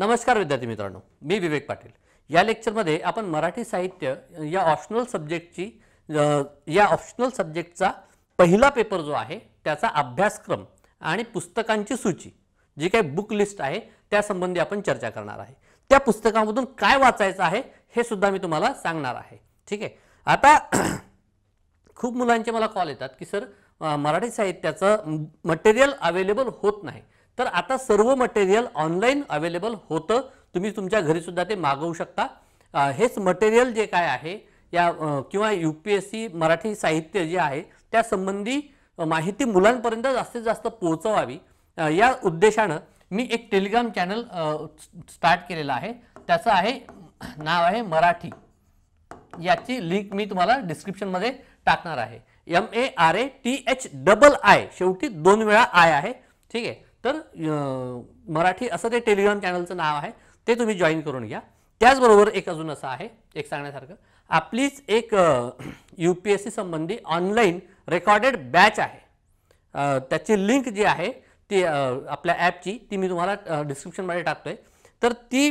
नमस्कार विद्यार्थी मित्रांनो मी विवेक पाटील या लेक्चरमध्ये आपण मराठी साहित्य या ऑप्शनल सब्जेक्टची या ऑप्शनल सब्जेक्टचा पहिला पेपर जो आहे त्याचा अभ्यासक्रम आणि पुस्तकांची सूची जी काही बुक लिस्ट आहे त्यासंबंधी आपण चर्चा करणार आहे त्या पुस्तकामधून काय वाचायचं आहे हे सुद्धा मी तुम्हाला सांगणार आहे ठीक आहे आता खूप मुलांचे मला कॉल येतात की सर मराठी साहित्याचं मटेरियल अवेलेबल होत नाही तर आता सर्व मटेरियल ऑनलाईन अवेलेबल होतं तुम्ही तुमच्या घरीसुद्धा ते मागवू शकता हेच मटेरियल जे काय आहे या किंवा U P S C Marathi साहित्य जे आहे त्यासंबंधी माहिती मुलांपर्यंत जास्तीत जास्त पोहोचवावी या उद्देशानं मी एक टेलिग्राम चॅनल स्टार्ट केलेला आहे त्याचं आहे नाव आहे मराठी याची लिंक मी तुम्हाला डिस्क्रिप्शनमध्ये टाकणार आहे M A R A T H double I शेवटी दोन वेळा आय आहे ठीक आहे तर मराठी असं ते टेलिग्राम चॅनलचं नाव आहे ते तुम्ही जॉईन करून घ्या त्याचबरोबर एक अजून असं आहे एक सांगण्यासारखं आपलीच एक यू पी एस सी संबंधी ऑनलाईन रेकॉर्डेड बॅच आहे त्याची लिंक जी आहे ती आपल्या ॲपची ती मी तुम्हाला डिस्क्रिप्शनमध्ये टाकतो आहे तर ती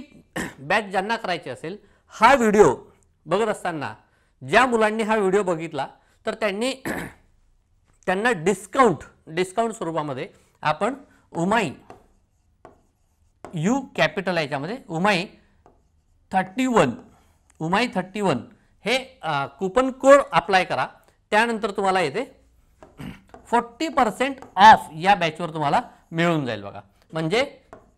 बॅच ज्यांना करायची असेल हा व्हिडिओ बघत असताना ज्या मुलांनी हा व्हिडिओ बघितला तर त्यांनी त्यांना डिस्काउंट डिस्काउंट स्वरूपामध्ये आपण उमाई यू कॅपिटल याच्यामध्ये उमाई थर्टी वन उमाई थर्टी वन हे कुपन कोड अप्लाय करा त्यानंतर तुम्हाला येते फोर्टी पर्सेंट ऑफ या बॅचवर तुम्हाला मिळून जाईल बघा म्हणजे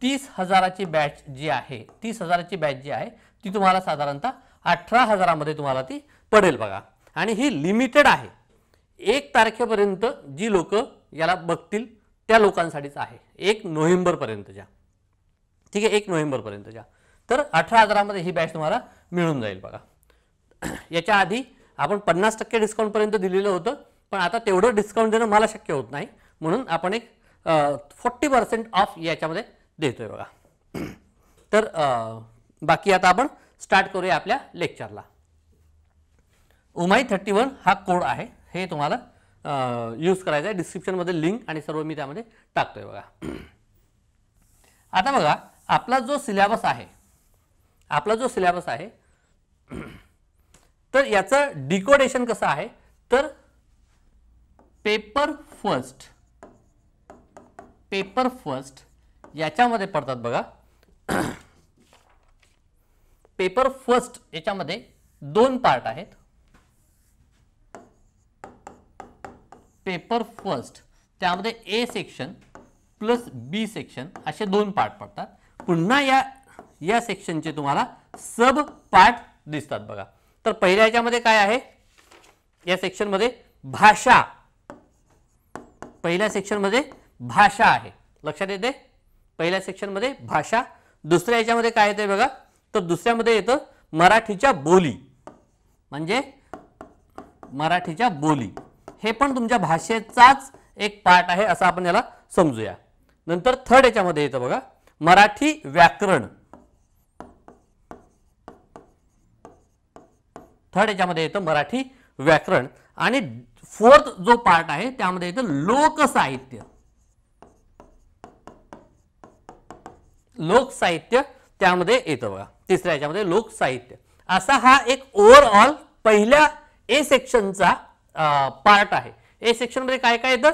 तीस हजाराची बॅच जी आहे तीस हजाराची बॅच जी आहे ती तुम्हाला साधारणतः अठरा हजारामध्ये तुम्हाला ती पडेल बघा आणि ही लिमिटेड आहे एक तारखेपर्यंत जी लोक याला बघतील त्या लोकांसाठीच आहे एक नोव्हेंबरपर्यंतच्या ठीक आहे एक नोव्हेंबरपर्यंतच्या तर अठरा हजारामध्ये ही बॅच तुम्हाला मिळून जाईल बघा याच्या आधी आपण पन्नास टक्के डिस्काउंटपर्यंत दिलेलं होतं पण आता तेवढं डिस्काउंट देणं मला शक्य होत नाही म्हणून आपण एक फोर्टी पर्सेंट ऑफ याच्यामध्ये देतोय बघा तर बाकी आता आपण स्टार्ट करूया आपल्या लेक्चरला उमाई थर्टी वन हा कोड आहे हे तुम्हाला यूज करायचा आहे डिस्क्रिप्शनमध्ये लिंक आणि सर्व मी त्यामध्ये टाकतो आहे बघा आता बघा आपला जो सिलेबस आहे आपला जो सिलेबस आहे तर याचं डिकोडेशन कसं आहे तर पेपर फर्स्ट पेपर फर्स्ट याच्यामध्ये पडतात बघा पेपर फर्स्ट याच्यामध्ये दोन पार्ट आहेत पेपर फर्स्ट त्यामध्ये A section plus B section असे दोन पार्ट पडतात पुन्हा या या सेक्शनचे तुम्हाला सब पार्ट दिसतात बघा तर पहिल्या याच्यामध्ये काय आहे या सेक्शनमध्ये भाषा पहिल्या सेक्शनमध्ये भाषा आहे लक्षात येते पहिल्या सेक्शनमध्ये भाषा दुसऱ्या याच्यामध्ये काय येते बघा तर दुसऱ्यामध्ये येतं मराठीच्या बोली म्हणजे मराठीच्या बोली हे पण तुमच्या भाषेचाच एक पार्ट आहे असं आपण याला समजूया नंतर थर्ड याच्यामध्ये येतं बघा मराठी व्याकरण थर्ड याच्यामध्ये येतं मराठी व्याकरण आणि फोर्थ जो पार्ट आहे त्यामध्ये येतं लोकसाहित्य लोकसाहित्य त्यामध्ये येतं बघा तिसऱ्या याच्यामध्ये लोकसाहित्य असा हा एक ओव्हरऑल पहिल्या ए सेक्शनचा पार्ट आहे ए मध्ये काय काय येतं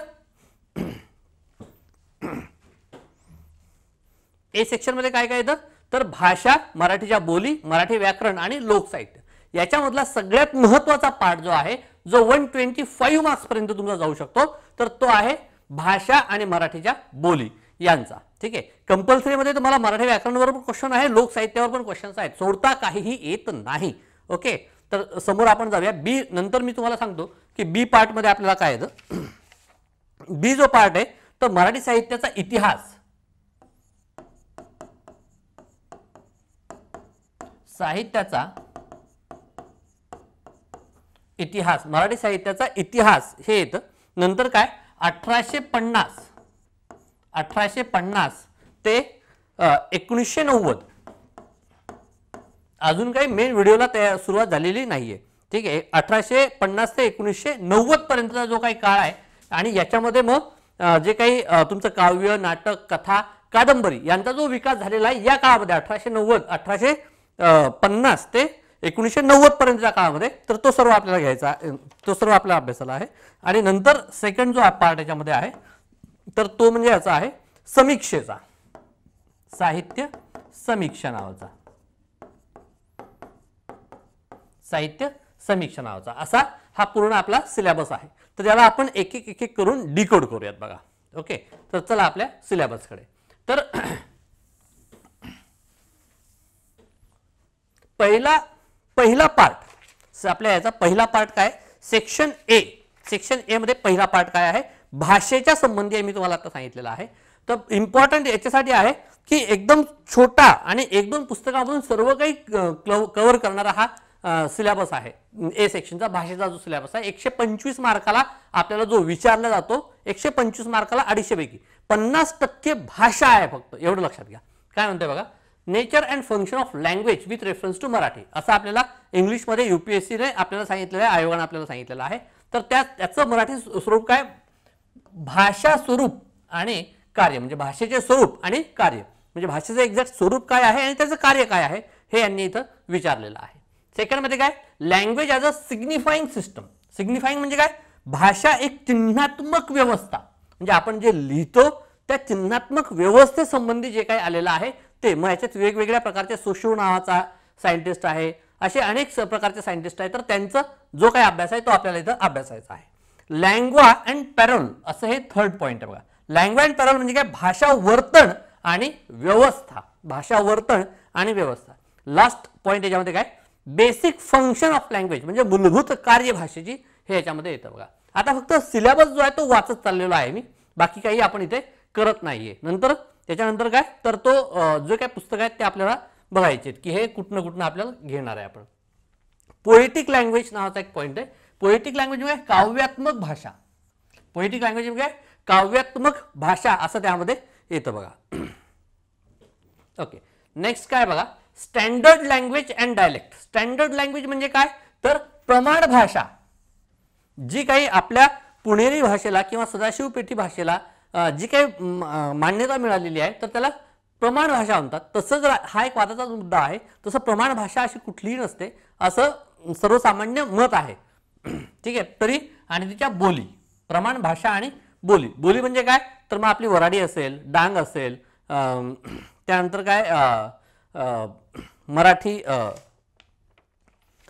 ए मध्ये काय काय येतं तर भाषा मराठीच्या बोली मराठी व्याकरण आणि लोकसाहित्य याच्यामधला सगळ्यात महत्वाचा पार्ट जो आहे जो वन ट्वेंटी फाईव्ह मार्क्सपर्यंत तुमचा जाऊ शकतो तर तो आहे भाषा आणि मराठीच्या बोली यांचा ठीक आहे कंपल्सरीमध्ये तुम्हाला मराठी व्याकरणावर पण क्वेश्चन आहे लोकसाहित्यावर पण क्वेश्चन्स आहेत सोडता काहीही येत नाही ओके तर समोर आपण जाऊया बी नंतर मी तुम्हाला सांगतो की बी पार्ट मध्ये आपल्याला काय येतं बी जो पार्ट आहे तो मराठी साहित्याचा इतिहास साहित्याचा इतिहास मराठी साहित्याचा इतिहास हे येतं नंतर काय अठराशे पन्नास अठराशे पन्नास ते एकोणीसशे नव्वद अजून काही मेन व्हिडिओला तयार सुरुवात झालेली नाही आहे ठीक आहे अठराशे पन्नास ते एकोणीसशे पर्यंतचा जो काही काळ आहे आणि याच्यामध्ये मग जे काही तुमचं काव्य नाटक कथा कादंबरी यांचा जो विकास झालेला आहे या काळामध्ये अठराशे नव्वद अठराशे पन्नास ते एकोणीसशे पर्यंतच्या काळामध्ये तर तो सर्व आपल्याला घ्यायचा तो सर्व आपल्या अभ्यासाला आहे आणि नंतर सेकंड जो पार्ट याच्यामध्ये आहे तर तो म्हणजे याचा आहे समीक्षेचा साहित्य समीक्षा नावाचा साहित्य समीक्षा नावाचा असा हा पूर्ण आपला सिलेबस आहे तर त्याला आपण एक एक एक एक करून डिकोड करूयात बघा ओके तर चला आपल्या सिलेबसकडे तर पहिला पहिला पार्ट आपल्या याचा पहिला पार्ट काय सेक्शन ए सेक्शन ए मध्ये पहिला पार्ट काय आहे भाषेच्या संबंधी मी तुम्हाला आता सांगितलेला आहे तर इम्पॉर्टंट याच्यासाठी आहे की एकदम छोटा आणि एक दोन पुस्तकामधून सर्व काही कव्हर करणारा हा सिलेबस आहे ए सेक्शनचा भाषेचा जो सिलेबस आहे एकशे पंचवीस मार्काला आपल्याला जो विचारला जातो एकशे पंचवीस मार्काला अडीचशेपैकी पन्नास टक्के भाषा आहे फक्त एवढं लक्षात घ्या काय म्हणतोय बघा nature and function of language with reference to Marathi असं आपल्याला इंग्लिशमध्ये यू पी एस सीने आपल्याला सांगितलेलं आहे आयोगानं आपल्याला सांगितलेलं आहे तर त्या त्याचं मराठी स्वरूप काय भाषा स्वरूप आणि कार्य म्हणजे भाषेचे स्वरूप आणि कार्य म्हणजे भाषेचं एक्झॅक्ट स्वरूप काय आहे आणि त्याचं कार्य काय आहे हे यांनी इथं विचारलेलं आहे सेकंड मध्ये काय language as a signifying system signifying म्हणजे काय भाषा एक चिन्हात्मक व्यवस्था म्हणजे आपण जे लिहितो त्या चिन्हात्मक व्यवस्थेसंबंधी जे काही आलेलं आहे ते मग ह्याच्यात वेगवेगळ्या प्रकारचे सुशू नावाचा सायंटिस्ट आहे असे अनेक प्रकारचे सायंटिस्ट आहे तर त्यांचा जो काही अभ्यास आहे तो आपल्याला इथं अभ्यासायचा आहे लँग्वा अँड पॅरोल असं हे थर्ड पॉईंट आहे बघा लँग्वा अँड पॅरोल म्हणजे काय भाषा वर्तन आणि व्यवस्था भाषा वर्तन आणि व्यवस्था लास्ट पॉईंट याच्यामध्ये काय बेसिक फंक्शन ऑफ लँग्वेज म्हणजे मूलभूत कार्य भाषेची हे याच्यामध्ये येतं बघा आता फक्त सिलेबस जो आहे तो वाचत चाललेला आहे मी बाकी काही आपण इथे करत नाहीये नंतर त्याच्यानंतर काय तर तो जो काय पुस्तक आहेत ते आपल्याला बघायचे आहेत की हे कुठनं कुठनं आपल्याला घेणार आहे आपण पोएटिक लँग्वेज नावाचा एक पॉईंट आहे पोएटिक लँग्वेज म्हणजे काव्यात्मक भाषा पोएटिक लँग्वेज म्हणजे काव्यात्मक भाषा असं त्यामध्ये येतं बघा ओके नेक्स्ट काय बघा standard language and dialect standard language म्हणजे काय तर प्रमाण भाषा जी काही आपल्या पुणेरी भाषेला किंवा सदाशिवपेठी भाषेला जी काही मान्यता मिळालेली आहे तर त्याला प्रमाण भाषा म्हणतात तसंच हा एक वादाचा मुद्दा आहे तसं प्रमाण भाषा अशी कुठलीही नसते असं सर्वसामान्य मत आहे ठीक आहे तरी आणि तिच्या बोली प्रमाण भाषा आणि बोली बोली म्हणजे काय तर मग आपली वराडी असेल डांग असेल त्यानंतर काय मराठी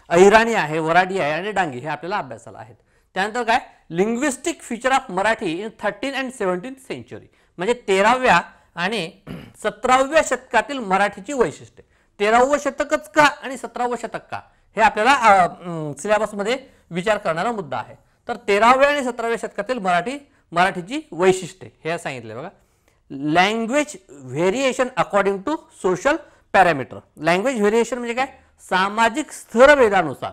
अहिराणी आहे वराडी आहे आणि डांगी हे आपल्याला अभ्यासाला आहेत त्यानंतर काय linguistic future of Marathi in thirteen and seventeen century म्हणजे तेराव्या आणि सतराव्या शतकातील मराठीची वैशिष्ट्ये तेरावं शतकच का आणि सतरावं शतक का हे आपल्याला सिलेबसमध्ये विचार करणारा मुद्दा आहे तर तेराव्या आणि सतराव्या शतकातील मराठी मराठीची वैशिष्ट्ये हे सांगितले बघा language variation according to social parameter language variation म्हणजे काय सामाजिक स्तरभेदानुसार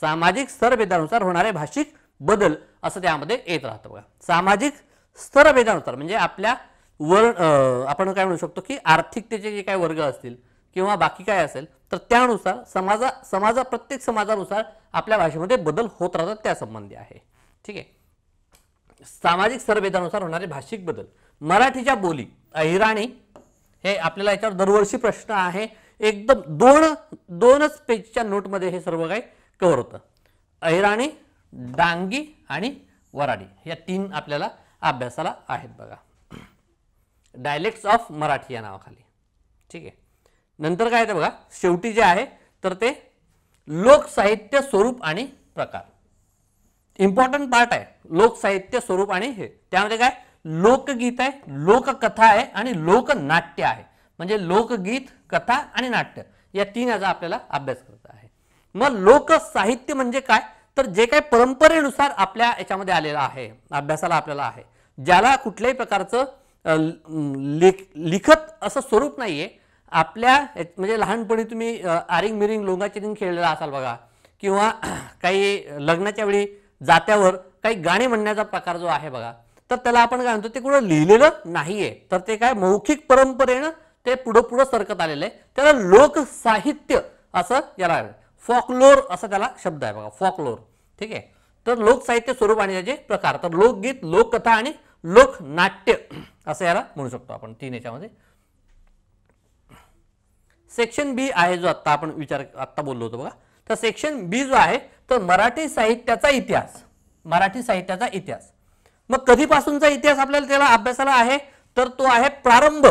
सामाजिक स्तरभेदानुसार होणारे भाषिक बदल असं त्यामध्ये येत राहतं बघा सामाजिक स्तरभेदानुसार म्हणजे आपल्या वर्ण आपण काय म्हणू शकतो की आर्थिकतेचे जे काय वर्ग असतील किंवा बाकी काय असेल तर त्यानुसार समाजा समाजा प्रत्येक समाजानुसार आपल्या भाषेमध्ये बदल होत राहतात त्यासंबंधी आहे ठीक आहे सामाजिक स्तरभेदानुसार होणारे भाषिक बदल मराठीच्या बोली अहिराणी हे आपल्याला याच्यावर दरवर्षी प्रश्न आहे एकदम दोन दोनच पेजच्या नोटमध्ये हे सर्व काही कव्हर होतं अहिराणी डांगी आणि वराडी या तीन आपल्याला अभ्यासाला आहेत बघा डायलेक्ट्स ऑफ मराठी या नावाखाली ठीक आहे नंतर काय येतं बघा शेवटी जे आहे तर ते लोकसाहित्य स्वरूप आणि प्रकार इम्पॉर्टंट पार्ट आहे लोकसाहित्य स्वरूप आणि हे त्यामध्ये काय लोकगीत आहे लोककथा आहे आणि लोकनाट्य आहे म्हणजे लोकगीत कथा आणि नाट्य या तीन याचा आपल्याला अभ्यास करत आहे मग लोकसाहित्य म्हणजे काय तर जे काही परंपरेनुसार आपल्या याच्यामध्ये आलेलं आहे अभ्यासाला आपल्याला आहे ज्याला कुठल्याही प्रकारचं लेख लिखत असं स्वरूप नाही आहे आपल्या म्हणजे लहानपणी तुम्ही आरिंग मिरिंग लोंगाची खेळलेला असाल बघा किंवा काही लग्नाच्या वेळी जात्यावर काही गाणे म्हणण्याचा प्रकार जो आहे बघा तर त्याला आपण काय म्हणतो ते कुठं लिहिलेलं नाहीये तर ते काय मौखिक परंपरेनं ते पुढं पुढं सरकत आलेलं आहे त्याला लोकसाहित्य असं याला फॉकलोर असा त्याला शब्द आहे बघा फॉकलोर ठीक आहे तर लोकसाहित्य स्वरूप आणि त्याचे प्रकार तर लोकगीत लोककथा आणि लोकनाट्य असं याला म्हणू शकतो आपण तीन याच्यामध्ये सेक्शन बी आहे जो आत्ता आपण विचार आत्ता बोललो होतो बघा तर सेक्शन बी जो आहे तर मराठी साहित्याचा इतिहास मराठी साहित्याचा इतिहास मग कधीपासूनचा इतिहास आपल्याला त्याला अभ्यासाला आहे तर तो आहे प्रारंभ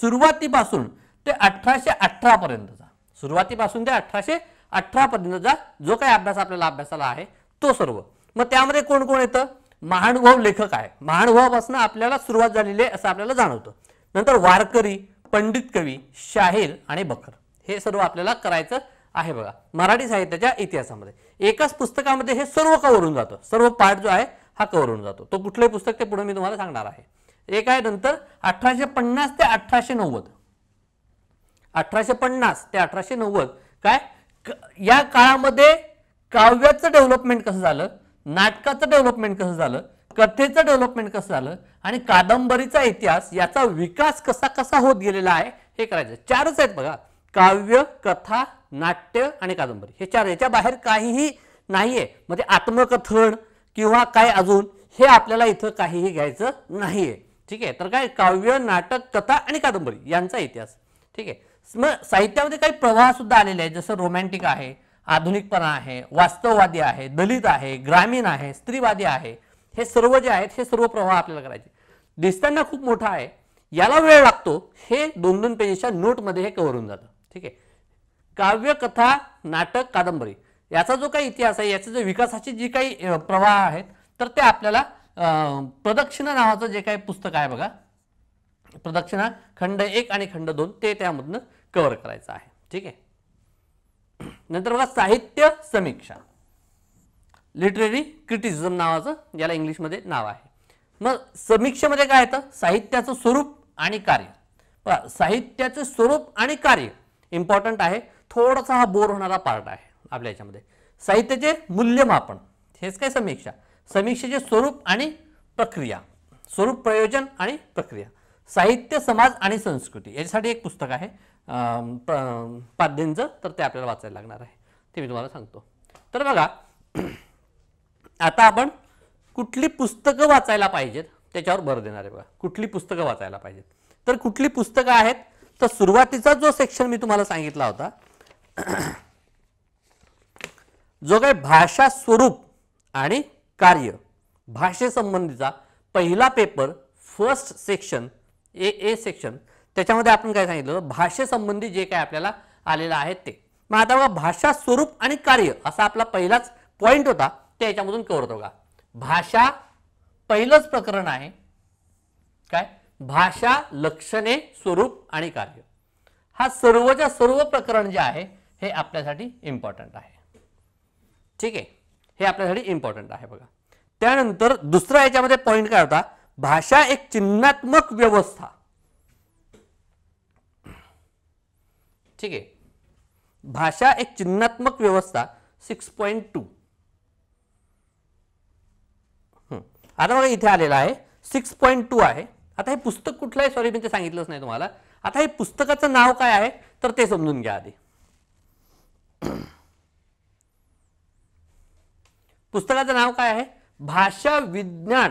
सुरुवातीपासून ते अठराशे अठरा पर्यंतचा सुरुवातीपासून ते अठराशे अठरा पर्यंतचा जो काही अभ्यास आपल्याला अभ्यासाला आहे तो सर्व मग त्यामध्ये कोण कोण येतं महानुभाव लेखक आहे महानुभावापासून आपल्याला सुरुवात झालेली आहे असं आपल्याला जाणवतं नंतर वारकरी पंडित कवी शाहीर आणि बखर हे सर्व आपल्याला करायचं आहे बघा मराठी साहित्याच्या इतिहासामध्ये एकाच पुस्तकामध्ये हे सर्व कवरून जातं सर्व पाठ जो आहे हा कवर होऊन जातो तो कुठलंही पुस्तक ते पुढे मी तुम्हाला सांगणार आहे एक आहे नंतर अठराशे पन्नास ते अठराशे नव्वद अठराशे पन्नास ते अठराशे नव्वद काय या काळामध्ये काव्याचं डेव्हलपमेंट कसं झालं नाटकाचं डेव्हलपमेंट कसं झालं कथेचं डेव्हलपमेंट कसं झालं आणि कादंबरीचा इतिहास याचा विकास कसा कसा होत गेलेला आहे हे करायचं चारच आहेत बघा काव्य कथा नाट्य आणि कादंबरी हे चार याच्या बाहेर काहीही नाही आहे म्हणजे आत्मकथन किंवा काय अजून हे आपल्याला इथं काहीही घ्यायचं नाही आहे ठीक आहे तर काय काव्य नाटक कथा आणि कादंबरी यांचा इतिहास ठीक आहे मग साहित्यामध्ये काही प्रवाहसुद्धा आलेले आहेत जसं रोमॅन्टिक आहे आधुनिकपणा आहे वास्तववादी आहे दलित आहे ग्रामीण आहे स्त्रीवादी आहे हे सर्व जे आहेत हे सर्व प्रवाह आपल्याला करायचे दिसताना खूप मोठा आहे याला वेळ लागतो हे दोन दोन पेजेसच्या नोटमध्ये हे कवरून जातं ठीक आहे काव्य कथा नाटक कादंबरी याचा जो काही इतिहास आहे याचे जे विकासाचे जे काही प्रवाह आहेत तर ते आपल्याला प्रदक्षिणा नावाचं जे काही पुस्तक आहे बघा प्रदक्षिणा खंड एक आणि खंड दोन ते त्यामधनं कव्हर करायचं आहे ठीक आहे नंतर बघा साहित्य समीक्षा लिटररी क्रिटिसिझम नावाचं ज्याला इंग्लिशमध्ये नाव आहे मग समीक्षेमध्ये काय येतं साहित्याचं स्वरूप आणि कार्य साहित्याचं स्वरूप आणि कार्य इम्पॉर्टंट आहे थोडासा हा बोर होणारा पार्ट आहे आपल्या याच्यामध्ये साहित्याचे मूल्यमापन हेच काय समीक्षा समीक्षेचे स्वरूप आणि प्रक्रिया स्वरूप प्रयोजन आणि प्रक्रिया साहित्य समाज आणि संस्कृती याच्यासाठी एक पुस्तक आहे पाध्यांचं तर ते आपल्याला वाचायला लागणार आहे ते मी तुम्हाला सांगतो तर बघा आता आपण कुठली पुस्तकं वाचायला पाहिजेत त्याच्यावर भर देणार आहे बघा कुठली पुस्तकं वाचायला पाहिजेत तर कुठली पुस्तकं आहेत तर सुरुवातीचा जो सेक्शन मी तुम्हाला सांगितला होता जो काय भाषा स्वरूप आणि कार्य भाषेसंबंधीचा पहिला paper first section A A section त्याच्यामध्ये आपण काय सांगितलं भाषेसंबंधी जे काय आपल्याला आलेलं आहे ते मग आता बघा भाषा स्वरूप आणि कार्य असा आपला पहिलाच पॉईंट होता ते याच्यामधून कवर होतो का भाषा पहिलंच प्रकरण आहे काय भाषा लक्षणे स्वरूप आणि कार्य हा सर्वच्या सर्व प्रकरण जे आहे हे आपल्यासाठी इम्पॉर्टंट आहे ठीक आहे हे आपल्यासाठी इम्पॉर्टंट आहे बघा त्यानंतर दुसरा याच्यामध्ये पॉईंट काय होता भाषा एक चिन्हात्मक व्यवस्था ठीक आहे भाषा एक चिन्हात्मक व्यवस्था सिक्स पॉईंट टू आता बघा इथे आलेला आहे सिक्स पॉईंट टू आहे आता हे पुस्तक कुठलं सॉरी मी सांगितलंच नाही तुम्हाला आता हे पुस्तकाचं नाव काय आहे तर ते समजून घ्या आधी पुस्तकाचं नाव काय आहे भाषा विज्ञान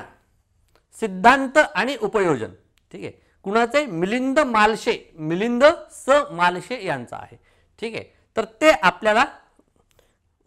सिद्धांत आणि उपयोजन ठीक आहे कुणाचे मिलिंद मालशे मिलिंद स मालशे यांचं आहे ठीक आहे तर ते आपल्याला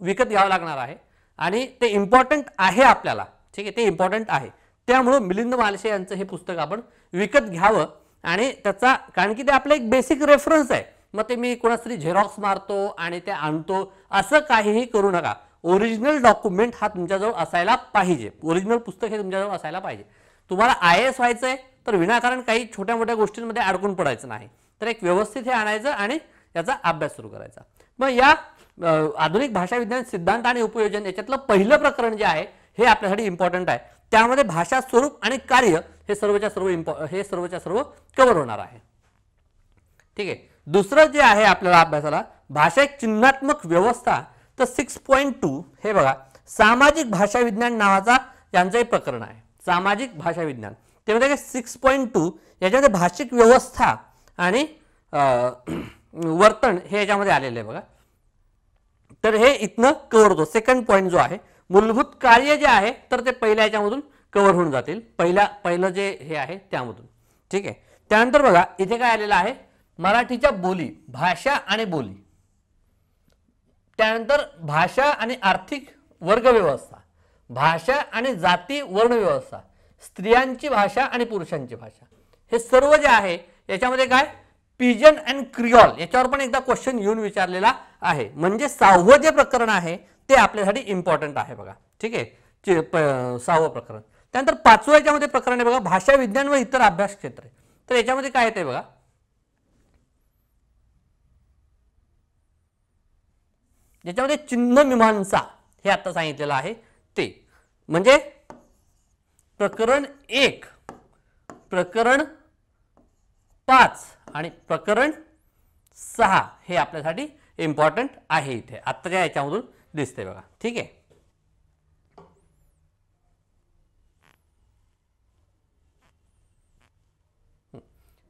विकत घ्यावं लागणार आहे आणि ते इम्पॉर्टंट आहे आपल्याला ठीक आहे ते इम्पॉर्टंट आहे त्यामुळं मिलिंद मालशे यांचं हे पुस्तक आपण विकत घ्यावं आणि त्याचा कारण की ते आपलं एक बेसिक रेफरन्स आहे मग ते मी कोणाच तरी झेरॉक्स मारतो आणि ते आणतो असं काहीही करू नका ओरिजिनल डॉक्युमेंट हा तुमच्याजवळ असायला पाहिजे ओरिजिनल पुस्तक हे तुमच्याजवळ असायला पाहिजे तुम्हाला आय एस व्हायचं आहे तर विनाकारण काही छोट्या मोठ्या गोष्टींमध्ये अडकून पडायचं नाही तर एक व्यवस्थित हे आणायचं आणि याचा अभ्यास सुरू करायचा मग या आधुनिक भाषा विज्ञान सिद्धांत आणि उपयोजन याच्यातलं पहिलं प्रकरण जे आहे हे आपल्यासाठी इम्पॉर्टंट आहे त्यामध्ये भाषा स्वरूप आणि कार्य हे सर्वच्या सर्व इम्पॉ हे सर्वच्या सर्व कव्हर होणार आहे ठीक आहे दुसरं जे आहे आपल्याला अभ्यासाला भाषा चिन्हात्मक व्यवस्था तर सिक्स पॉईंट टू हे बघा सामाजिक भाषा विज्ञान नावाचा यांचं एक प्रकरण आहे सामाजिक भाषा विज्ञान ते म्हणजे सिक्स पॉईंट टू याच्यामध्ये भाषिक व्यवस्था आणि वर्तन हे याच्यामध्ये आलेले आहे बघा तर हे इथनं कव्हर होतो सेकंड पॉईंट जो आहे मूलभूत कार्य जे आहे तर ते पहिल्या याच्यामधून कवर होऊन जातील पहिल्या पहिलं जे हे आहे त्यामधून ठीक आहे त्यानंतर बघा इथे काय आलेलं आहे मराठीच्या बोली भाषा आणि बोली त्यानंतर भाषा आणि आर्थिक वर्गव्यवस्था भाषा आणि जाती वर्णव्यवस्था स्त्रियांची भाषा आणि पुरुषांची भाषा हे सर्व जे आहे याच्यामध्ये काय पिजन अँड क्रिओल याच्यावर पण एकदा क्वेश्चन येऊन विचारलेला आहे म्हणजे सहावं जे प्रकरण आहे ते आपल्यासाठी इम्पॉर्टंट आहे बघा ठीक आहे सहावं प्रकरण त्यानंतर पाचवं याच्यामध्ये प्रकरण आहे बघा भाषा विज्ञान व इतर अभ्यास क्षेत्र तर याच्यामध्ये काय येते बघा ज्याच्यामध्ये चिन्ह मीमांसा हे आता सांगितलेलं आहे ते म्हणजे प्रकरण एक प्रकरण पाच आणि प्रकरण सहा हे आपल्यासाठी इम्पॉर्टंट आहे इथे काय याच्यामधून दिसते बघा ठीक आहे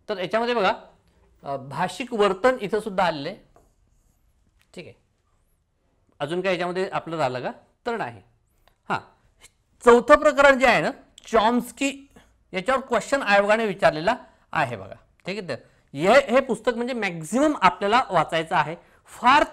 तर याच्यामध्ये बघा भाषिक वर्तन इथं सुद्धा आलेलं ठीक आहे अजून काय याच्यामध्ये आपलं झालं का तर नाही हां चौथं प्रकरण जे आहे ना चॉम्सकी याच्यावर क्वेश्चन आयोगाने विचारलेला आहे बघा ठीक आहे तर हे हे पुस्तक म्हणजे मॅक्झिमम आपल्याला वाचायचं आहे फार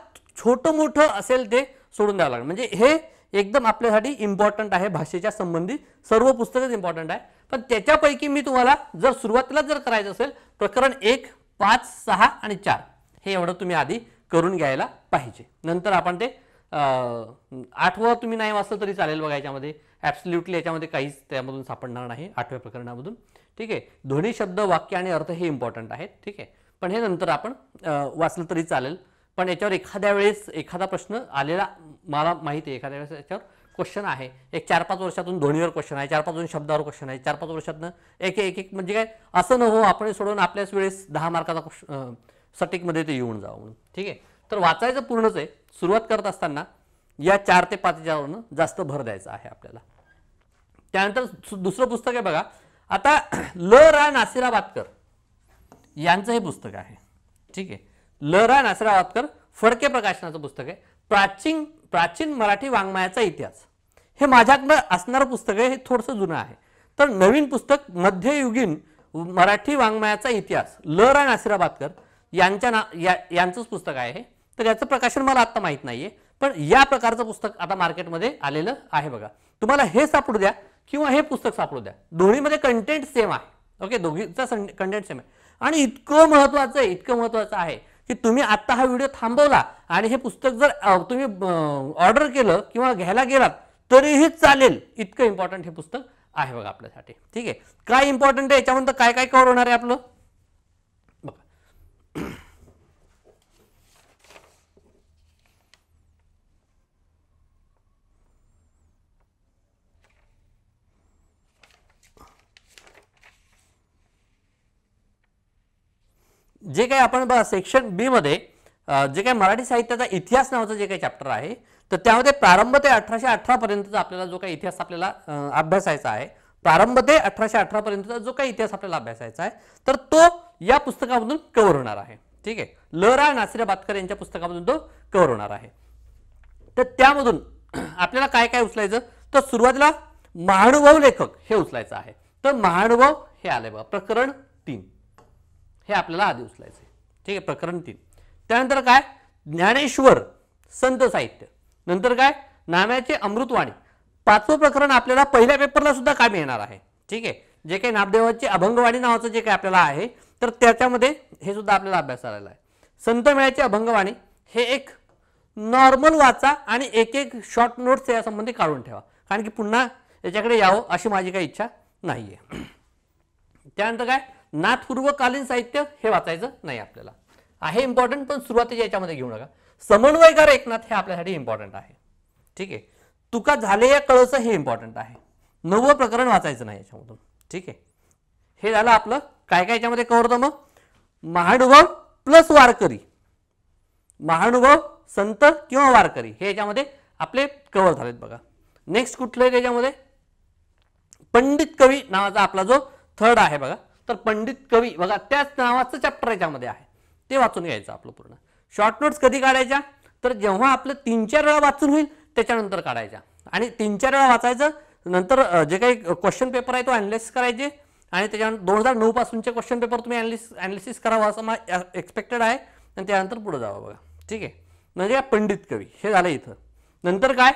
छोटं मोठं असेल ते सोडून द्यावं लागेल म्हणजे हे एकदम आपल्यासाठी इम्पॉर्टंट आहे भाषेच्या संबंधी सर्व पुस्तकच इम्पॉर्टंट आहे पण त्याच्यापैकी मी तुम्हाला जर सुरुवातीला जर करायचं असेल प्रकरण एक पाच सहा आणि चार हे एवढं तुम्ही आधी करून घ्यायला पाहिजे नंतर आपण ते आठवं तुम्ही नाही वाचलं तरी चालेल बघा याच्यामध्ये ॲब्सल्युटली याच्यामध्ये काहीच त्यामधून सापडणार नाही आठव्या प्रकरणामधून ठीक आहे ध्वनी शब्द वाक्य आणि अर्थ हे इम्पॉर्टंट आहेत ठीक आहे पण हे नंतर आपण वाचलं तरी चालेल पण याच्यावर एखाद्या वेळेस एखादा प्रश्न आलेला मला माहिती आहे एखाद्या वेळेस याच्यावर क्वेश्चन आहे एक चार पाच वर्षातून ध्वनीवर क्वेश्चन आहे चार पाच वर्ष शब्दावर क्वेश्चन आहे चार पाच वर्षातनं एक एक एक म्हणजे काय असं न हो आपण सोडून आपल्याच वेळेस दहा मार्काचा क्वेश्चन सटीकमध्ये ते येऊन जावं म्हणून ठीक आहे तर वाचायचं पूर्णच आहे सुरुवात करत असताना या चार ते पाच याच्यावरनं जास्त भर द्यायचा आहे आपल्याला त्यानंतर दुसरं पुस्तक आहे बघा आता ल रा नासिराबादकर यांचं हे पुस्तक आहे ठीक आहे ल रा नासिरा फडके प्रकाशनाचं पुस्तक आहे प्राचीन प्राचीन मराठी वाङ्मयाचा इतिहास हे माझ्याकडं असणारं पुस्तक आहे हे थोडंसं जुनं आहे तर नवीन पुस्तक मध्ययुगीन मराठी वाङ्मयाचा इतिहास ल रा नासिरा यांच्या ना या यांचंच पुस्तक आहे हे तर याचं प्रकाशन मला आत्ता माहीत नाही आहे पण या प्रकारचं पुस्तक आता मार्केटमध्ये आलेलं आहे बघा तुम्हाला हे सापडू द्या किंवा हे पुस्तक सापडू द्या दोन्हीमध्ये कंटेंट सेम आहे ओके दोघीचा कंटेंट सेम आहे आणि इतकं महत्त्वाचं आहे इतकं महत्त्वाचं आहे की तुम्ही आत्ता हा व्हिडिओ थांबवला आणि हे पुस्तक जर तुम्ही ऑर्डर केलं किंवा घ्यायला गेलात तरीही चालेल इतकं इम्पॉर्टंट हे पुस्तक आहे बघा आपल्यासाठी ठीक आहे काय इम्पॉर्टंट आहे याच्यामध्ये काय काय कव्हर होणार आहे आपलं बघा जे काही आपण बघा सेक्शन बी मध्ये जे काही मराठी साहित्याचा इतिहास नावाचं जे काही चॅप्टर आहे तर त्यामध्ये प्रारंभ ते अठराशे पर्यंतचा आपल्याला जो काही इतिहास आपल्याला अभ्यासायचा आहे प्रारंभ ते अठराशे अठरापर्यंतचा जो काही इतिहास आपल्याला अभ्यासायचा आहे तर तो या पुस्तकामधून कव्हर होणार आहे ठीक आहे लहरा नासिरा बातकर यांच्या पुस्तकामधून तो कव्हर होणार आहे तर त्यामधून आपल्याला काय काय उचलायचं तर सुरुवातीला महानुभाव लेखक हे उचलायचं आहे तर महानुभाव हे आले बघा प्रकरण तीन हे आपल्याला आधी उचलायचं ठीक आहे प्रकरण तीन त्यानंतर काय ज्ञानेश्वर संत साहित्य नंतर काय नाम्याचे अमृतवाणी पाचवं प्रकरण आपल्याला पहिल्या पेपरला सुद्धा काम येणार आहे ठीक आहे जे काही नामदेवाचे अभंगवाणी नावाचं जे काही आपल्याला आहे तर त्याच्यामध्ये हे सुद्धा आपल्याला अभ्यास आलेला आहे संत मेळ्याची अभंगवाणी हे एक नॉर्मल वाचा आणि एक एक शॉर्ट नोट्स यासंबंधी काढून ठेवा कारण की पुन्हा याच्याकडे यावं अशी माझी काही इच्छा नाही आहे त्यानंतर काय नाथपूर्वकालीन साहित्य हे वाचायचं नाही आपल्याला आहे इम्पॉर्टंट पण सुरुवातीच्या याच्यामध्ये घेऊ नका समन्वयकार एकनाथ हे आपल्यासाठी इम्पॉर्टंट आहे ठीक आहे तुका झाले या कळचं हे इम्पॉर्टंट आहे नवं प्रकरण वाचायचं नाही याच्यामधून ठीक आहे हे झालं आपलं काय काय याच्यामध्ये होतं मग महानुभव प्लस वारकरी महानुभव संत किंवा वारकरी हे याच्यामध्ये आपले कव्हर झालेत बघा नेक्स्ट कुठलं आहे त्याच्यामध्ये पंडित कवी नावाचा आपला जो थर्ड आहे बघा तर पंडित कवी बघा त्याच नावाचं चॅप्टर याच्यामध्ये आहे ते वाचून घ्यायचं आपलं पूर्ण शॉर्ट नोट्स कधी काढायच्या तर जेव्हा आपलं तीन चार वेळा वाचून होईल त्याच्यानंतर काढायच्या आणि तीन चार वेळा वाचायचं नंतर जे काही क्वेश्चन पेपर आहे तो अॅनालिसिस करायचे आणि त्याच्यानंतर दोन हजार नऊ पासूनचे क्वेश्चन पेपर तुम्ही अॅनालिस अॅनालिसिस करावं असं मला एक्सपेक्टेड आहे आणि त्यानंतर पुढे जावं बघा ठीक आहे म्हणजे पंडित कवी हे झालं इथं नंतर काय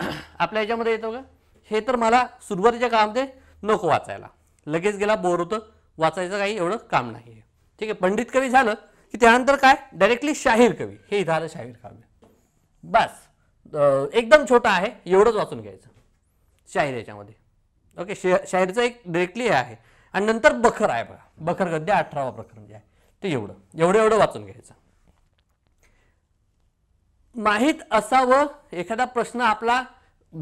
आपल्या याच्यामध्ये येतो बघा हे तर मला सुरुवातीच्या काळामध्ये नको वाचायला लगेच गेला बोर होतं वाचायचं काही एवढं काम नाही आहे ठीक आहे पंडित कवी झालं की त्यानंतर काय डायरेक्टली शाहीर कवी हे झालं शाहीर काव्य बस एकदम छोटा आहे एवढंच वाचून घ्यायचं शाहीर याच्यामध्ये ओके शे शाहीरचं एक हे आहे आणि नंतर बखर आहे बघा बखर गद्य अठरावा प्रकरण जे आहे ते एवढं एवढं एवढं वाचून घ्यायचं माहीत असावं एखादा प्रश्न आपला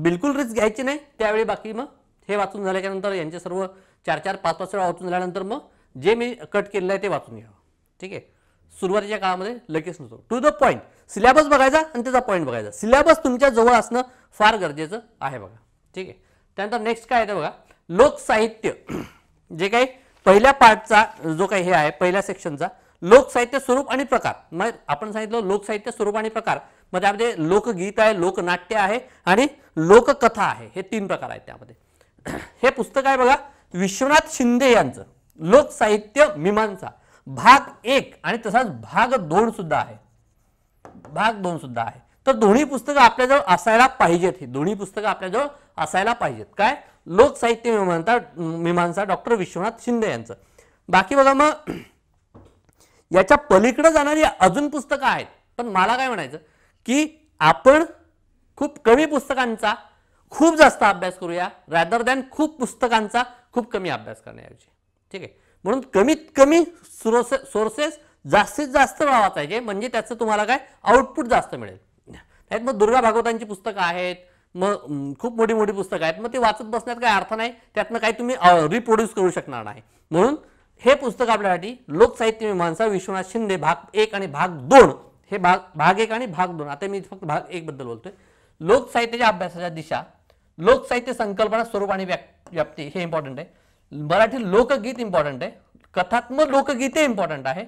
बिलकुल रिस्क घ्यायची नाही त्यावेळी बाकी मग हे वाचून झाल्याच्यानंतर यांचे सर्व चार चार पाच पाच वेळा वाचून झाल्यानंतर मग जे मी कट केलेलं आहे ते वाचून घ्या ठीक आहे सुरुवातीच्या काळामध्ये लगेच नव्हतो टू द पॉईंट सिलेबस बघायचा आणि त्याचा पॉईंट बघायचा सिलेबस तुमच्या जवळ असणं फार गरजेचं आहे बघा ठीक आहे त्यानंतर नेक्स्ट काय आहे बघा लोकसाहित्य जे काही पहिल्या पार्टचा जो काही हे आहे पहिल्या सेक्शनचा लोकसाहित्य स्वरूप आणि प्रकार मग म्हणजे आपण सांगितलं लोकसाहित्य स्वरूप आणि प्रकार मग त्यामध्ये लोकगीत आहे लोकनाट्य आहे आणि लोककथा आहे हे तीन प्रकार आहेत त्यामध्ये हे पुस्तक आहे बघा विश्वनाथ शिंदे यांचं लोकसाहित्य मीमांसा भाग एक आणि तसाच भाग दोन सुद्धा आहे भाग दोन सुद्धा आहे तर दोन्ही पुस्तकं आपल्याजवळ असायला पाहिजेत हे दोन्ही पुस्तकं आपल्याजवळ असायला पाहिजेत काय लोकसाहित्य मीमांसा मीमांसा डॉक्टर विश्वनाथ शिंदे यांचं बाकी बघा मग याच्या पलीकडे जाणारी अजून पुस्तकं आहेत पण मला काय म्हणायचं की आपण खूप कमी पुस्तकांचा खूप जास्त अभ्यास करूया रॅदर दॅन खूप पुस्तकांचा खूप कमी अभ्यास करण्याऐवजी ठीक आहे म्हणून कमीत कमी सोसे सोर्सेस जास्तीत जास्त वाचायचे म्हणजे त्याचं तुम्हाला काय आउटपुट जास्त मिळेल आहेत मग दुर्गा भागवतांची पुस्तकं आहेत मग खूप मोठी मोठी पुस्तकं आहेत मग ते वाचत बसण्यात काही अर्थ नाही त्यातनं काही तुम्ही रिप्रोड्यूस करू शकणार नाही म्हणून हे पुस्तक आपल्यासाठी लोकसाहित्य मीमांसा विश्वनाथ शिंदे भाग एक आणि भाग दोन हे भाग भाग एक आणि भाग दोन आता मी फक्त भाग एकबद्दल बोलतोय लोकसाहित्याच्या अभ्यासाच्या दिशा लोकसाहित्य संकल्पना स्वरूप आणि व्याख्या व्याप्ती हे इम्पॉर्टंट आहे मराठी लोकगीत इम्पॉर्टंट आहे कथात्मक लोकगीते इम्पॉर्टंट आहे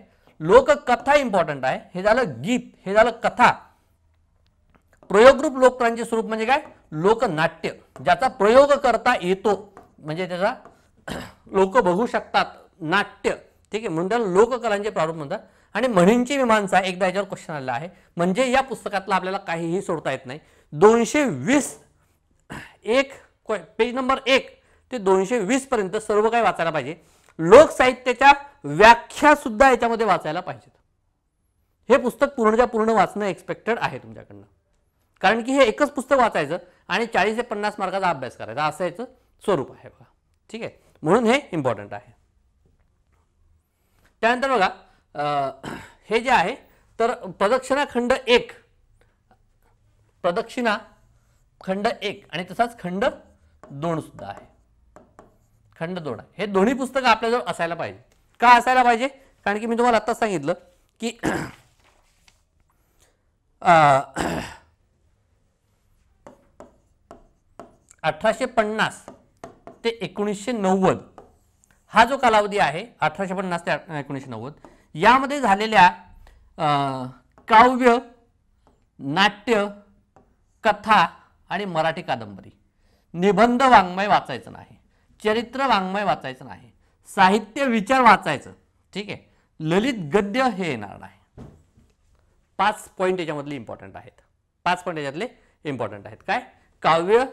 लोककथा इम्पॉर्टंट आहे हे झालं गीत हे झालं कथा प्रयोगरूप लोकप्रांचे स्वरूप म्हणजे काय लोकनाट्य ज्याचा प्रयोग करता येतो म्हणजे त्याचा लोक बघू शकतात नाट्य ठीक आहे म्हणून त्याला लोककलांचे प्रारूप म्हणतात आणि म्हणींची मीमांसा एकदा याच्यावर क्वेश्चन आलेला आहे म्हणजे या पुस्तकातला आपल्याला काहीही सोडता येत नाही दोनशे वीस एक पेज नंबर एक ते दोनशे वीस पर्यंत सर्व काही वाचायला पाहिजे लोकसाहित्याच्या व्याख्या सुद्धा याच्यामध्ये वाचायला पाहिजेत हे पुस्तक पूर्णच्या पूर्ण वाचणं एक्सपेक्टेड आहे तुमच्याकडनं कारण की हे एकच पुस्तक वाचायचं आणि चाळीस ते पन्नास मार्काचा अभ्यास करायचा असं याचं स्वरूप आहे बघा ठीक आहे म्हणून हे इम्पॉर्टंट आहे त्यानंतर बघा हे जे आहे तर प्रदक्षिणा खंड एक प्रदक्षिणा खंड एक आणि तसाच खंड दोन सुद्धा आहे खंडतोडा हे दोन्ही पुस्तकं आपल्याजवळ असायला पाहिजे का असायला पाहिजे कारण की मी तुम्हाला आत्ताच सांगितलं की अठराशे पन्नास ते एकोणीसशे नव्वद हा जो कालावधी आहे अठराशे पन्नास ते एकोणीसशे नव्वद यामध्ये झालेल्या काव्य नाट्य कथा आणि मराठी कादंबरी निबंध वाङ्मय वाचायचं नाही चरित्र वाङ्मय वाचायचं नाही साहित्य विचार वाचायचं ठीक आहे ललित गद्य हे येणार नाही पाच पॉईंट याच्यामधले इम्पॉर्टंट आहेत पाच पॉईंट याच्यातले इम्पॉर्टंट आहेत काय काव्य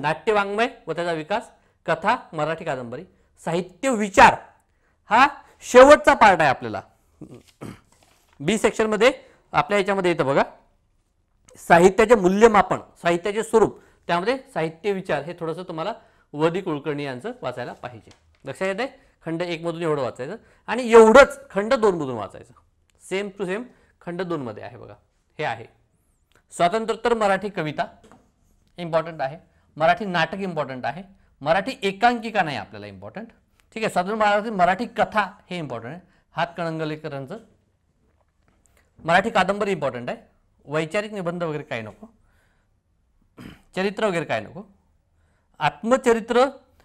नाट्य वाङ्मय व त्याचा विकास कथा मराठी कादंबरी साहित्य विचार हा शेवटचा पार्ट आहे आपल्याला बी सेक्शनमध्ये आपल्या याच्यामध्ये येतं बघा साहित्याचे मूल्यमापन साहित्याचे स्वरूप त्यामध्ये साहित्य विचार हे थोडंसं तुम्हाला व कुलकर्णी यांचं वाचायला पाहिजे लक्षात येते आहे खंड एकमधून एवढं वाचायचं आणि एवढंच खंड दोनमधून वाचायचं सेम टू सेम खंड दोनमध्ये आहे बघा हे आहे स्वातंत्र्योत्तर मराठी कविता इम्पॉर्टंट आहे मराठी नाटक इम्पॉर्टंट आहे मराठी एकांकिका नाही आपल्याला इम्पॉर्टंट ठीक आहे साधारण मराठी मराठी कथा हे इम्पॉर्टंट आहे हातकणंगलेकरांचं मराठी कादंबरी इम्पॉर्टंट आहे वैचारिक निबंध वगैरे काय नको चरित्र वगैरे काय नको आत्मचरित्र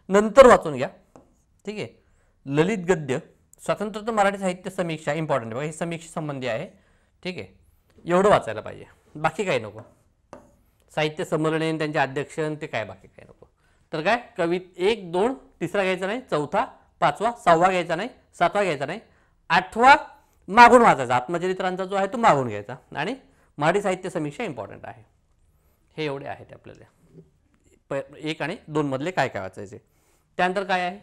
नंतर वाचून घ्या ठीक आहे ललित गद्य स्वातंत्र्य मराठी साहित्य समीक्षा इम्पॉर्टंट बघा ही समीक्षा संबंधी आहे ठीक आहे एवढं वाचायला पाहिजे बाकी काही नको साहित्य संमेलन त्यांचे अध्यक्ष ते काय बाकी काय नको तर काय कवी एक दोन तिसरा घ्यायचा नाही चौथा पाचवा सहावा घ्यायचा नाही सातवा घ्यायचा नाही आठवा मागून वाचायचा आत्मचरित्रांचा जो आहे तो मागून घ्यायचा आणि मराठी साहित्य समीक्षा इम्पॉर्टंट आहे हे एवढे आहेत आपल्याला एक आणि दोन मधले काय काय वाचायचे त्यानंतर काय आहे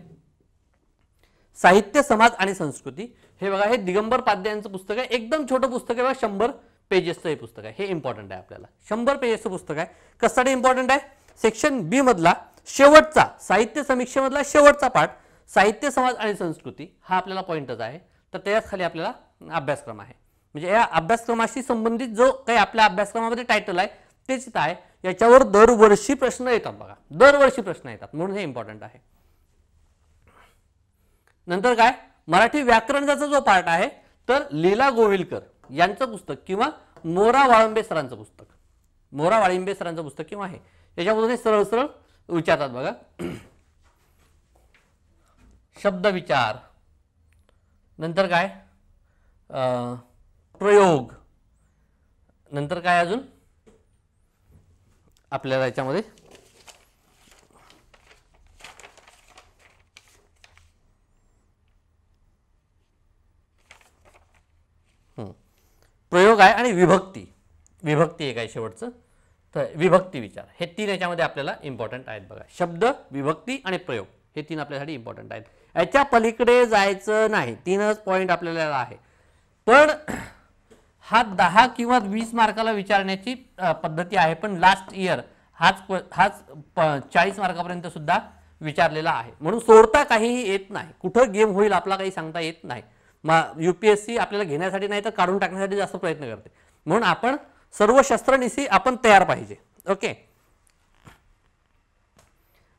साहित्य समाज आणि संस्कृती हे बघा हे दिगंबर पाद्य यांचं पुस्तक आहे एकदम छोटं पुस्तक आहे बघा शंभर पेजेसचं हे पुस्तक आहे हे इम्पॉर्टंट आहे आपल्याला शंभर पेजेसचं पुस्तक आहे कशासाठी इम्पॉर्टंट आहे सेक्शन बी मधला शेवटचा साहित्य समीक्षेमधला शेवटचा पाठ साहित्य समाज आणि संस्कृती हा आपल्याला पॉईंटच आहे तर त्याच्या खाली आपल्याला अभ्यासक्रम आहे म्हणजे या अभ्यासक्रमाशी संबंधित जो काही आपल्या अभ्यासक्रमामध्ये टायटल आहे तेच आहे याच्यावर दरवर्षी प्रश्न येतात बघा दरवर्षी प्रश्न येतात म्हणून हे इम्पॉर्टंट आहे नंतर काय मराठी व्याकरणाचा जो पार्ट आहे तर लीला गोविलकर यांचं पुस्तक किंवा मोरा वाळंबे सरांचं पुस्तक मोरा वाळिंबे सरांचं पुस्तक किंवा आहे याच्यामधून हे सरळ सरळ विचारतात बघा शब्द विचार नंतर काय प्रयोग नंतर काय अजून आपल्याला याच्यामध्ये प्रयोग आहे आणि विभक्ती विभक्ती एक आहे शेवटचं तर विभक्ती विचार हे तीन याच्यामध्ये आपल्याला इम्पॉर्टंट आहेत बघा शब्द विभक्ती आणि प्रयोग हे तीन आपल्यासाठी इम्पॉर्टंट आहेत याच्या पलीकडे जायचं नाही तीनच पॉईंट आपल्याला आहे पण हा दहा किंवा वीस मार्काला विचारण्याची पद्धती आहे पण लास्ट इयर हाच हाच चाळीस मार्कापर्यंत सुद्धा विचारलेला आहे म्हणून सोडता काहीही येत नाही कुठं गेम होईल आपला काही सांगता येत नाही मा यू आपल्याला घेण्यासाठी नाही तर काढून टाकण्यासाठी जास्त प्रयत्न करते म्हणून आपण सर्व शस्त्रनिशी आपण तयार पाहिजे ओके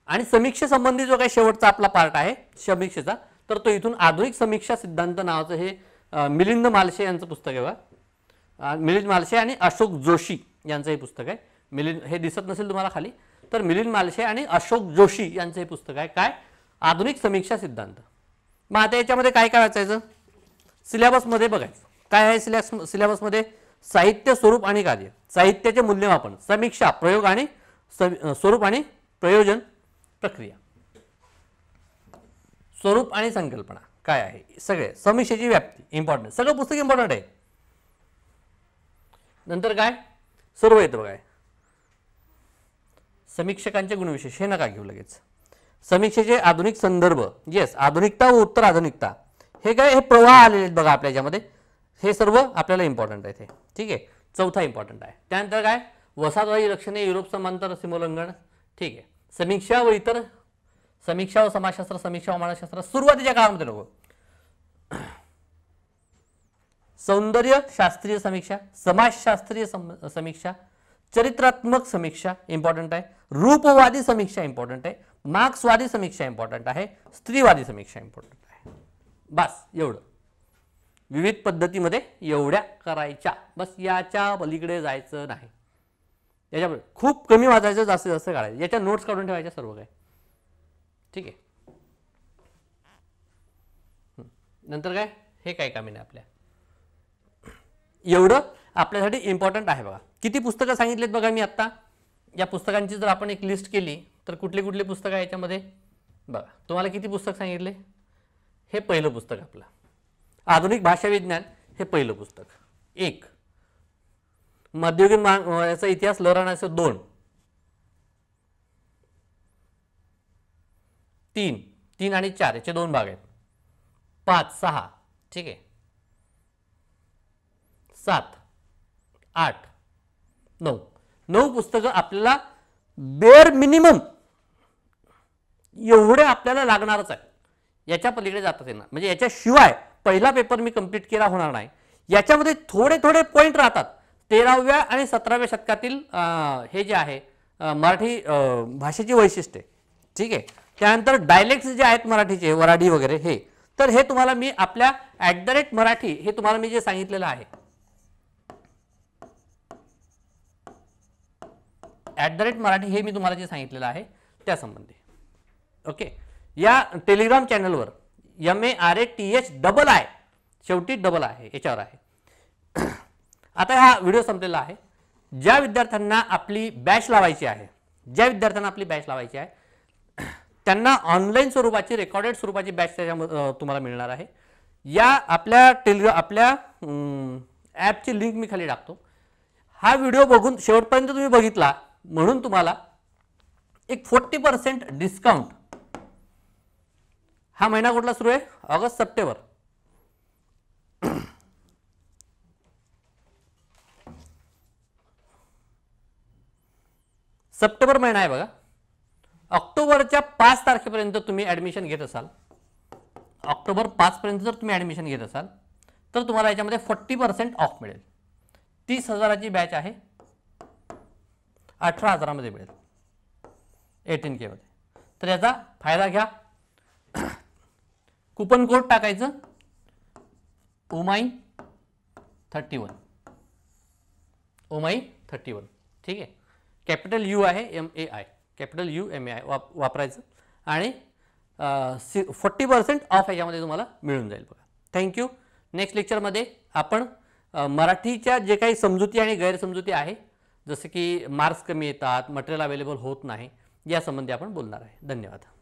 आणि समीक्षेसंबंधी जो काही शेवटचा आपला पार्ट आहे समीक्षेचा तर तो इथून आधुनिक समीक्षा सिद्धांत नावाचं हे मिलिंद मालशे यांचं पुस्तक आहे बघा मिलिंद मालशे आणि अशोक जोशी यांचं हे पुस्तक आहे मिलिंद हे दिसत नसेल तुम्हाला खाली तर मिलिंद मालशे आणि अशोक जोशी यांचं हे पुस्तक आहे काय आधुनिक समीक्षा सिद्धांत मग आता याच्यामध्ये काय काय वाचायचं सिलेबसमध्ये बघायचं काय आहे सिलेबस सिलेबसमध्ये साहित्य स्वरूप आणि कार्य साहित्याचे मूल्यमापन समीक्षा प्रयोग आणि स्वरूप आणि प्रयोजन प्रक्रिया स्वरूप आणि संकल्पना काय आहे सगळे समीक्षेची व्याप्ती इम्पॉर्टंट सगळं पुस्तक इम्पॉर्टंट आहे नंतर काय सर्व येतं बघाय समीक्षकांचे गुणविशेष हे नका घेऊ लगेच समीक्षेचे आधुनिक संदर्भ येस आधुनिकता व उत्तर आधुनिकता हे काय हे प्रवाह आलेले आहेत बघा आपल्या याच्यामध्ये हे सर्व आपल्याला इम्पॉर्टंट आहे ते ठीक आहे चौथा इम्पॉर्टंट आहे त्यानंतर काय वसाहतवादी लक्षणे युरोप समांतर सीमोल्लंघन ठीक आहे समीक्षा व इतर समीक्षा व समाजशास्त्र समीक्षा व मानसशास्त्र सुरुवातीच्या काळामध्ये नको सौंदर्य शास्त्रीय समीक्षा समाजशास्त्रीय समीक्षा चरित्रात्मक समीक्षा इम्पॉर्टंट आहे रूपवादी समीक्षा इम्पॉर्टंट आहे मार्क्सवादी समीक्षा इम्पॉर्टंट आहे स्त्रीवादी समीक्षा इम्पॉर्टंट आहे बस एवढं विविध पद्धतीमध्ये एवढ्या करायच्या बस याच्या पलीकडे जायचं नाही याच्यामुळे खूप कमी वाचायचं जास्तीत जास्त काढायचं याच्या नोट्स काढून ठेवायच्या सर्व काही ठीक आहे नंतर काय हे काय कामी नाही आपल्या एवढं आपल्यासाठी इम्पॉर्टंट आहे बघा किती पुस्तकं सांगितलेत बघा मी आत्ता या पुस्तकांची जर आपण एक लिस्ट केली तर कुठले कुठले पुस्तकं आहे याच्यामध्ये बघा तुम्हाला किती पुस्तक सांगितले हे पहिलं पुस्तक आपलं आधुनिक भाषाविज्ञान हे पहिलं पुस्तक एक मध्ययुगीन याचा इतिहास लहराण्याचं दोन तीन तीन आणि चार याचे दोन भाग आहेत पाच सहा ठीक आहे सात आठ नऊ नऊ पुस्तकं आपल्याला बेअर मिनिमम एवढे आपल्याला लागणारच आहे याच्या पलीकडे जातात येणार म्हणजे याच्याशिवाय पहिला पेपर मी कंप्लीट केला होणार नाही याच्यामध्ये थोडे थोडे पॉईंट राहतात तेराव्या आणि सतराव्या शतकातील हे जे आहे मराठी भाषेची वैशिष्ट्ये ठीक आहे त्यानंतर डायलेक्ट्स जे आहेत मराठीचे वराडी वगैरे हे तर हे तुम्हाला मी आपल्या ॲट द रेट मराठी हे तुम्हाला मी जे सांगितलेलं आहे ॲट द रेट मराठी हे मी तुम्हाला जे सांगितलेलं आहे त्यासंबंधी ओके या टेलिग्राम चॅनलवर M A R A T H double I शेवटी डबल आहे याच्यावर आहे आता हा व्हिडिओ संपलेला आहे ज्या विद्यार्थ्यांना आपली बॅच लावायची आहे ज्या विद्यार्थ्यांना आपली बॅच लावायची आहे त्यांना ऑनलाईन स्वरूपाची रेकॉर्डेड स्वरूपाची बॅच त्याच्या तुम्हाला मिळणार आहे या आपल्या टेलिग्रा आपल्या ॲपची लिंक मी खाली टाकतो हा व्हिडिओ बघून शेवटपर्यंत तुम्ही बघितला म्हणून तुम्हाला एक फोर्टी पर्सेंट डिस्काउंट हा महिना कुठला सुरू आहे ऑगस्ट सप्टेंबर सप्टेंबर महिना आहे बघा ऑक्टोबरच्या पाच तारखेपर्यंत तुम्ही ऍडमिशन घेत असाल ऑक्टोबर पाचपर्यंत जर तुम्ही ऍडमिशन घेत असाल तर तुम्हाला याच्यामध्ये फोर्टी पर्सेंट ऑफ मिळेल तीस हजाराची बॅच आहे अठरा हजारामध्ये मिळेल एटीन केमध्ये तर याचा फायदा घ्या कुपन कोड टाकायचं ओमाई थर्टी वन ओमाई थर्टी वन ठीक आहे कॅपिटल यू आहे M A I capital U M A I वाप वापरायचं आणि सि फोर्टी पर्सेंट ऑफ याच्यामध्ये तुम्हाला मिळून जाईल बघा थँक्यू नेक्स्ट लेक्चरमध्ये आपण मराठीच्या जे काही समजुती आणि गैरसमजुती आहे जसे की मार्क्स कमी येतात मटेरियल अवेलेबल होत नाही यासंबंधी आपण बोलणार आहे धन्यवाद